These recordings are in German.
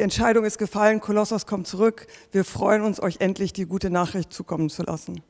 die Entscheidung ist gefallen, Kolossos kommt zurück. Wir freuen uns, euch endlich die gute Nachricht zukommen zu lassen.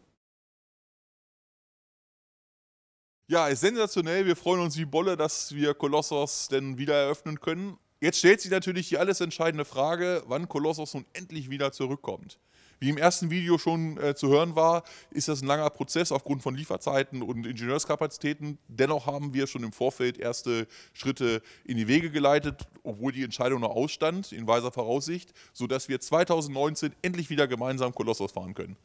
Ja, ist sensationell. Wir freuen uns wie Bolle, dass wir Kolossos denn wieder eröffnen können. Jetzt stellt sich natürlich die alles entscheidende Frage, wann Kolossos nun endlich wieder zurückkommt. Wie im ersten Video schon äh, zu hören war, ist das ein langer Prozess aufgrund von Lieferzeiten und Ingenieurskapazitäten. Dennoch haben wir schon im Vorfeld erste Schritte in die Wege geleitet, obwohl die Entscheidung noch ausstand, in weiser Voraussicht, sodass wir 2019 endlich wieder gemeinsam Kolossos fahren können.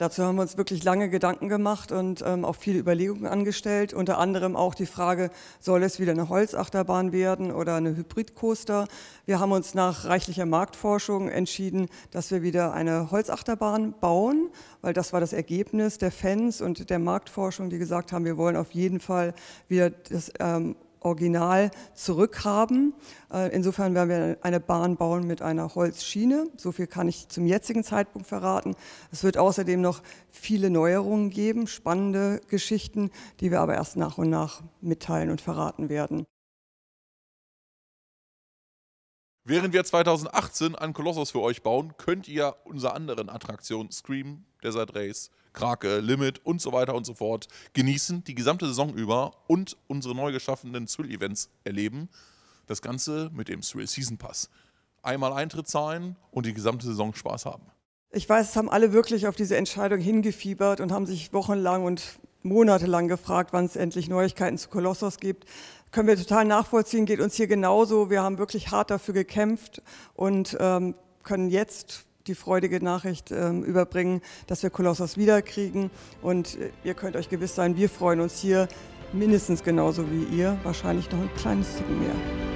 Dazu haben wir uns wirklich lange Gedanken gemacht und ähm, auch viele Überlegungen angestellt. Unter anderem auch die Frage, soll es wieder eine Holzachterbahn werden oder eine Hybridcoaster? Wir haben uns nach reichlicher Marktforschung entschieden, dass wir wieder eine Holzachterbahn bauen, weil das war das Ergebnis der Fans und der Marktforschung, die gesagt haben, wir wollen auf jeden Fall wieder das ähm, Original zurückhaben. Äh, insofern werden wir eine Bahn bauen mit einer Holzschiene. So viel kann ich zum jetzigen Zeitpunkt verraten. Es wird außerdem noch viele Neuerungen geben, spannende Geschichten, die wir aber erst nach und nach mitteilen und verraten werden. Während wir 2018 an Kolossos für euch bauen, könnt ihr unsere anderen Attraktionen Scream, Desert Race, Krake, Limit und so weiter und so fort genießen, die gesamte Saison über und unsere neu geschaffenen Thrill-Events erleben. Das Ganze mit dem Thrill Season Pass. Einmal Eintritt zahlen und die gesamte Saison Spaß haben. Ich weiß, es haben alle wirklich auf diese Entscheidung hingefiebert und haben sich wochenlang und monatelang gefragt, wann es endlich Neuigkeiten zu Kolossos gibt. Können wir total nachvollziehen, geht uns hier genauso. Wir haben wirklich hart dafür gekämpft und ähm, können jetzt die freudige Nachricht ähm, überbringen, dass wir Kolossos wiederkriegen. Und äh, ihr könnt euch gewiss sein, wir freuen uns hier mindestens genauso wie ihr, wahrscheinlich noch ein kleines Stück mehr.